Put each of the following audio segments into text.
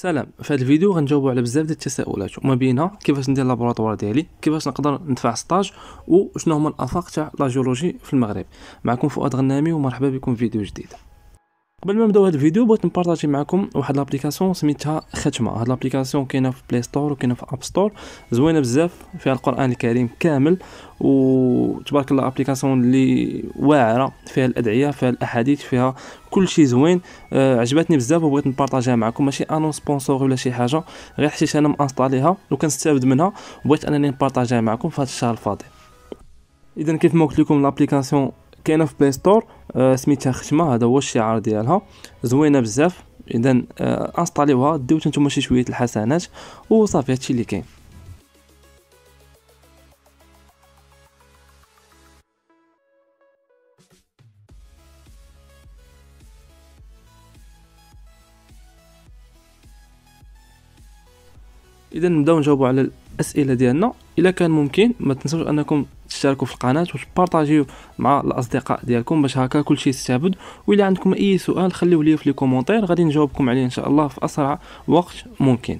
سلام في هذا الفيديو غنجاوبوا على بزاف ديال التساؤلات وما بينها كيفاش ندير لابوراتوار ديالي كيفاش نقدر ندفع سطاج وشنو هما الافاق تاع لا جيولوجي في المغرب معكم فؤاد غنامي ومرحبا بكم في فيديو جديد قبل ما نبداو هذا الفيديو بغيت نبارطاجي معكم واحد لابليكاسيون سميتها ختمه هاد لابليكاسيون كاينه في بلاي ستور وكاينه في اب ستور زوينه بزاف فيها القران الكريم كامل وتبارك الله ابليكاسيون اللي واعره فيها الادعيه فيها الاحاديث فيها كل شيء زوين آه عجبتني بزاف وبغيت نبارطاجيها معكم ماشي انون سبونسور ولا شي حاجه غير حشيت انا مانستاليها وكنستافد منها وبغيت انني نبارطاجيها معكم في هذا الشهر الفاضي اذا كيف ما قلت لكم لابليكاسيون كاينه في بلاي ستور آه، سميتها خشمه هذا هو الشعار ديالها زوينه بزاف اذا آه، انستاليوها ديو نتوما شي شويه الحسنات وصافي هادشي اللي كاين اذا نبداو نجاوبوا على الاسئله ديالنا الا كان ممكن ما تنساوش انكم تشتركوا في القناه وتبارطاجيو مع الاصدقاء ديالكم باش هكا كلشي يستافد واذا عندكم اي سؤال خليوه ليا في لي كومونتير غادي نجاوبكم عليه ان شاء الله في اسرع وقت ممكن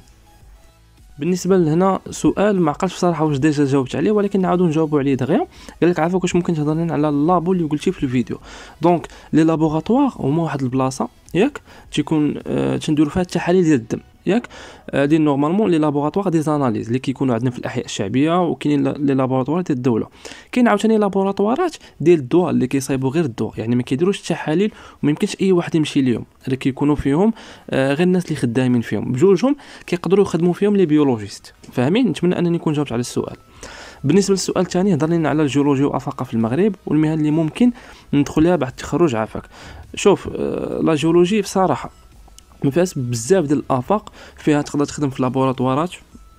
بالنسبه لهنا سؤال ما عقلتش بصراحه واش ديجا جاوبت عليه ولكن نعاودو نجاوبو عليه دغيا قال لك عافاك واش ممكن تهضر لنا على اللابو اللي قلتي في الفيديو دونك لي لابوغاتوار هما واحد البلاصه ياك تيكون آه تنديرو فيها التحاليل ديال الدم ياك هادين آه، نورمالمون لي لابوراتوار دي زاناليز اللي كيكونوا عندنا في الاحياء الشعبيه وكاينين لي لابوراتوار ديال الدوله كاين عاوتاني لابوراتوارات ديال الدواء اللي كيصايبوا غير الدواء يعني ما كيديروش التحاليل وما يمكنش اي واحد يمشي ليهم اللي كيكونوا فيهم آه، غير الناس اللي خدامين فيهم بجوجهم كيقدروا يخدموا فيهم لي بيولوجيست فاهمين نتمنى انني نكون جاوبت على السؤال بالنسبه للسؤال الثاني هضر لنا على الجيولوجيا وافاقه في المغرب والمهن اللي ممكن ندخلها بعد التخرج عافاك شوف آه، لا جيولوجي بصراحه ما فيهاش بزاف ديال الافاق فيها تقدر تخدم في لابوراتوارات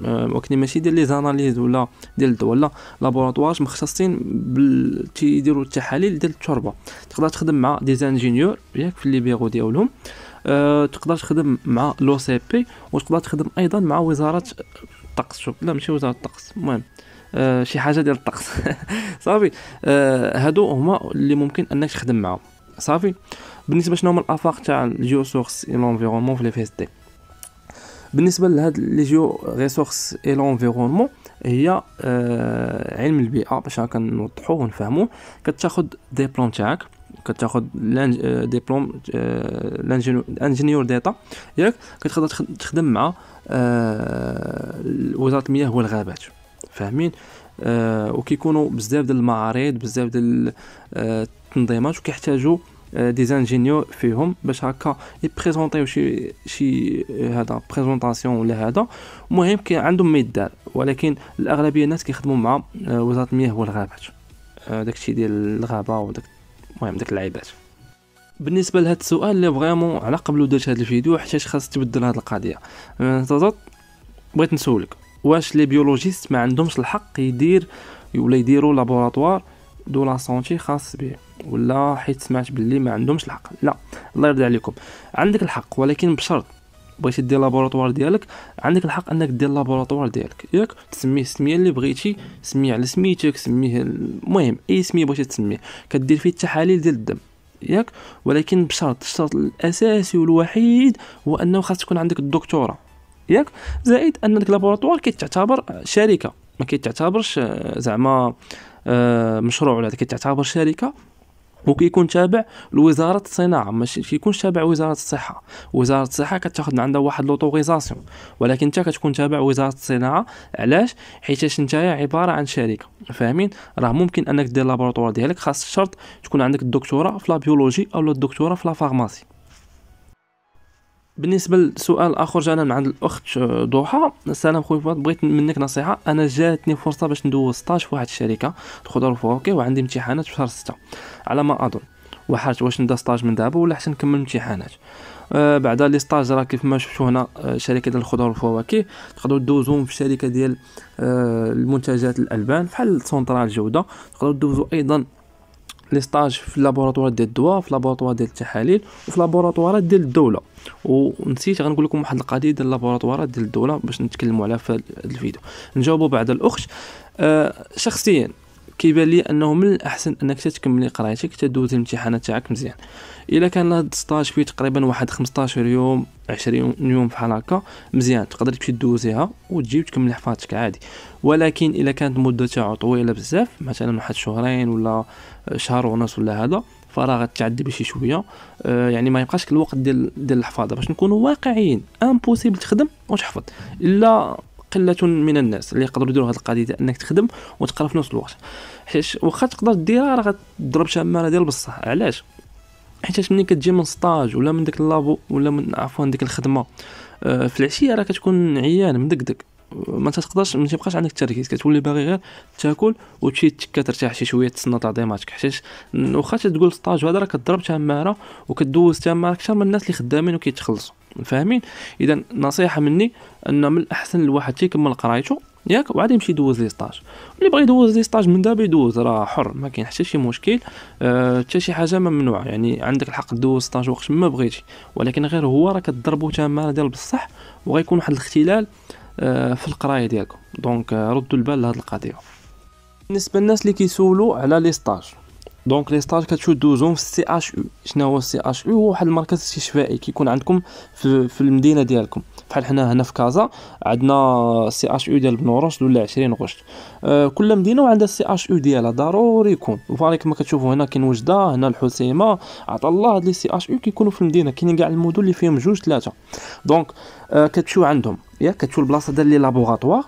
آه، ولكن ماشي ديال لي زاناليز ولا ديال الدواء لا لابوراتوارات مختصين بال تيديروا التحاليل ديال التربه تقدر تخدم مع دي زانجينيور ياك في لي بيرو ديالهم أه تقدر تخدم مع لو سي بي وتقدر تخدم ايضا مع وزاره الطقس شوف لا ماشي وزاره الطقس المهم أه شي حاجه ديال الطقس صافي أه هادو هما اللي ممكن انك تخدم معاهم صافي بالنسبه شنو هما الافاق تاع الجيو سورس اي لونفيرونمون في لي في اس دي بالنسبه لهاد لي جيو ريسورس اي لونفيرونمون هي آه علم البيئه باش هكا نوضحوه ونفهموه دي ديبلوم تاعك كتاخذ آه، ديبلوم آه، انجينيور ديتا ياك كتقدر تخدم مع آه، وزاره المياه والغابات فاهمين آه وكيكونوا بزاف ديال المعارض بزاف ديال التنظيمات آه، وكيحتاجوا دي آه، زانجينيو فيهم باش هكا يبريزونطيو شي شي هذا بريزونطاسيون ولا هذا المهم عندهم ما يدار ولكن الاغلبيه الناس كيخدموا مع آه، وزاره المياه والغابات داكشي ديال الغابه وداك المهم داك اللعيبات بالنسبه لهذا السؤال اللي فريمون على قبل درت هذا الفيديو حيت خاص تبدل هذه القضيه بغيت نسولك واش لي بيولوجيست ما عندهمش الحق يدير ولا يديروا لابوراتوار دو لا سونتي خاص به ولا حيت سمعت باللي ما عندهمش الحق لا الله يرضي عليكم عندك الحق ولكن بشرط بغيتي دير لابوراتوار ديالك عندك الحق انك دير لابوراتوار ديالك ياك تسميه السميه اللي بغيتي سميه على سميتك سميه المهم اي سميه بغيتي تسميه كدير فيه التحاليل ديال الدم ياك ولكن بشرط الشرط الاساسي والوحيد هو انه خاص تكون عندك الدكتوره ياك زائد ان ديك لابوراتوار كتعتبر شركه ما كتعتبرش آه، زعما آه، مشروع ولا كتعتبر شركه وكيكون تابع لوزاره الصناعه ماشي كيكون تابع وزاره الصحه وزاره الصحه من عندها واحد لوطوريزاسيون ولكن انت كتكون تابع وزاره الصناعه علاش حيت نتايا عباره عن شركه فاهمين راه ممكن انك دير لابوراتوار ديالك خاص الشرط تكون عندك الدكتوراه في لا بيولوجي او الدكتوراه في لا فارماسي بالنسبه لسؤال اخر جانا من عند الاخت ضحى السلام خويا فؤاد بغيت منك نصيحه انا جاتني فرصه باش ندوز سطاج في واحد الشركه الخضر والفواكه وعندي امتحانات في شهر 6 على ما اظن وحرت واش نبدا سطاج من دابا ولا حتى نكمل الامتحانات آه بعدا لي ستاج راه كيف ما شفتوا هنا آه شركه ديال الخضر والفواكه تقدروا دوزوهم في شركه ديال آه المنتجات الالبان بحال سونترال جوده تقدروا دوزو ايضا لي ستاج في اللابوراتوار ديال الدواء في لابوراتوار ديال التحاليل وفي اللابوراتوارات ديال الدوله ونسيت غنقول لكم واحد القضيه ديال اللابوراتوارات ديال الدوله باش نتكلموا عليها في هذا الفيديو نجاوبوا بعد الاخت أه شخصيا كيبان لي انه من الاحسن انك تكملي قرايتك تدوز الامتحانات تاعك مزيان الا كان هاد ستاج فيه تقريبا واحد 15 يوم 20 يوم بحال هكا مزيان تقدر تمشي دوزيها وتجي وتكمل حفاظتك عادي ولكن الا كانت المده تاعو طويله بزاف مثلا واحد شهرين ولا شهر ونص ولا هذا فراغ تعدي بشي شويه أه يعني ما يبقاش الوقت ديال ديال الحفاظه باش نكونوا واقعيين امبوسيبل تخدم وتحفظ الا قله من الناس اللي يقدروا يديروا هذه القضيه انك تخدم وتقرا في نفس الوقت حيت واخا تقدر ديرها راه غتضرب شماله ديال بصح علاش حيت ملي كتجي من سطاج ولا من ديك اللابو ولا من عفوا ديك الخدمه آه، في العشيه راه كتكون عيان مدقدق ما تقدرش ما تبقاش عندك التركيز كتولي باغي غير تاكل وتمشي تكا ترتاح شي شويه تسنى تاع ديماتك حيت واخا تقول سطاج وهذا راه كضرب تماره وكدوز تماره اكثر من الناس اللي خدامين وكيتخلصوا فاهمين اذا نصيحه مني ان من الاحسن الواحد تيكمل قرايته ياك وعاد يمشي يدوز لي ستاج اللي بغى يدوز لي ستاج من دابا يدوز راه حر ما كاين حتى شي مشكل آه، حتى أه شي حاجه ممنوعه يعني عندك الحق تدوز ستاج وقت ما بغيتي ولكن غير هو راه كضربو تماره ديال بصح وغيكون واحد الاختلال أه في القرايه ديالكم دونك آه، ردوا البال لهاد القضيه بالنسبه للناس اللي كيسولوا على لي ستاج دونك لي ستاج كتشدوزهم في السي اش او شنو هو السي اش او هو واحد المركز استشفائي كيكون عندكم في, في المدينه ديالكم بحال حنا هنا في كازا عندنا سي اش او ديال بنورش ولا 20 غشت آه كل مدينه وعندها السي اش او ديالها ضروري يكون وفاري كما كتشوفوا هنا كاين وجده هنا الحسيمه عطا الله هاد لي سي اش او كيكونوا في المدينه كاينين كاع المدن اللي فيهم جوج ثلاثه دونك آه كتشوف عندهم ياك كتشوف البلاصه ديال لي لابوغاتوار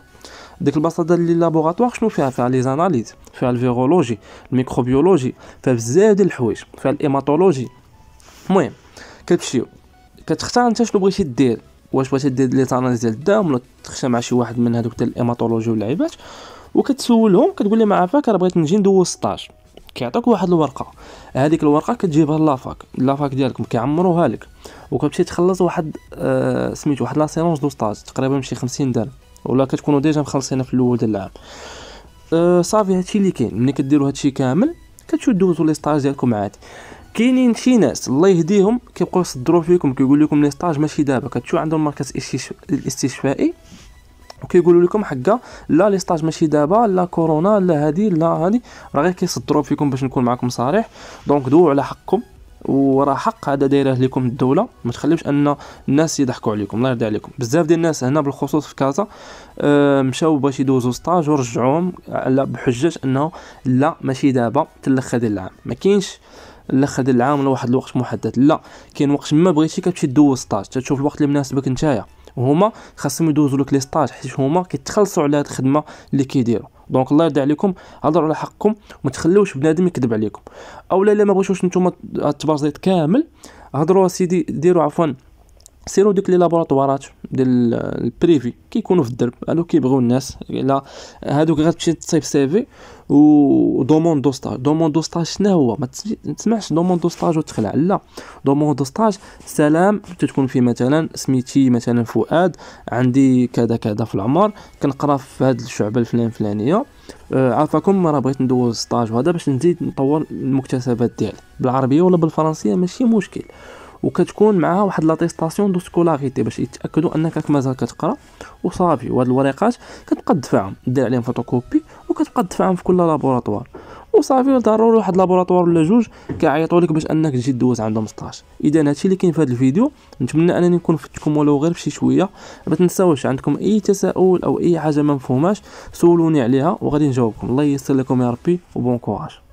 ديك البلاصه لي لابوغاتوار شنو فيها فيها لي زاناليز فيها الفيرولوجي الميكروبيولوجي فيها بزاف ديال الحوايج فيها الايماتولوجي المهم كتمشيو كتختار انت شنو بغيتي دير واش بغيتي دير لي زاناليز ديال الدم ولا تخشى مع شي واحد من هذوك ديال الايماتولوجي واللعيبات وكتسولهم كتقول لهم عافاك راه بغيت نجي ندوز سطاج كيعطيك واحد الورقه هذيك الورقه كتجيبها لافاك لافاك ديالكم كيعمروها لك وكتمشي تخلص واحد آه سميت واحد لا دو ستاج تقريبا شي 50 درهم ولا كتكونوا ديجا مخلصينها في الاول ديال العام أه، صافي هادشي اللي كاين ملي كديروا هادشي كامل كتمشيو دوزوا لي ستاج ديالكم عادي كاينين شي ناس الله يهديهم كيبقاو يصدروا فيكم كيقول لكم لي ستاج ماشي دابا كتشوف عندهم المركز الاستشفائي وكيقولوا لكم حقا لا لي ستاج ماشي دابا لا كورونا لا هادي لا هادي راه غير كيصدروا فيكم باش نكون معكم صريح دونك دووا على حقكم وراه حق هذا دايره لكم الدوله ما تخليوش ان الناس يضحكوا عليكم الله يرضي عليكم بزاف ديال الناس هنا بالخصوص في كازا آه، مشاو باش يدوزوا سطاج ورجعوهم على بحجه انه لا ماشي دابا تلخ هذا العام ما كاينش الاخ ديال العام ولا واحد الوقت محدد لا كاين وقت ما بغيتي كتمشي دوز سطاج تشوف الوقت اللي مناسبك نتايا هما خاصهم يدوزوا لك لي ستاج حيت هما كيتخلصوا على هاد الخدمه اللي كيديروا دونك الله يرضي عليكم هضروا على حقكم وما تخليوش بنادم يكذب عليكم اولا الا ما بغيتوش نتوما التبرزيط كامل هضروا سيدي ديروا عفوا سيرو دوك لي لابوراتوارات ديال البريفي كيكونوا في الدرب الو كيبغيو الناس الا هادوك غتمشي تصيب سيفي و دومون دو ستاج دومون دو ستاج شنو هو ما تسمعش دومون دو ستاج وتخلع لا دومون دو ستاج سلام تكون فيه مثلا سميتي مثلا فؤاد عندي كذا كذا في العمر كنقرا في هاد الشعبه الفلان فلانيه آه عافاكم راه بغيت ندوز ستاج وهذا باش نزيد نطور المكتسبات ديالي بالعربيه ولا بالفرنسيه ماشي مشكل وكتكون معها واحد لاتيستاسيون دو سكولاريتي باش يتاكدوا انك مازال كتقرا وصافي وهاد الوريقات كتبقى تدفعهم دير عليهم فوتوكوبي وكتبقى تدفعهم في كل لابوراتوار وصافي ضروري واحد لابوراتوار ولا جوج كيعيطوا لك باش انك تجي دوز عندهم 16 اذا هادشي اللي كاين في هذا الفيديو نتمنى انني نكون فدتكم ولو غير بشي شويه ما تنساوش عندكم اي تساؤل او اي حاجه ما مفهوماش سولوني عليها وغادي نجاوبكم الله ييسر لكم يا ربي وبون كوراج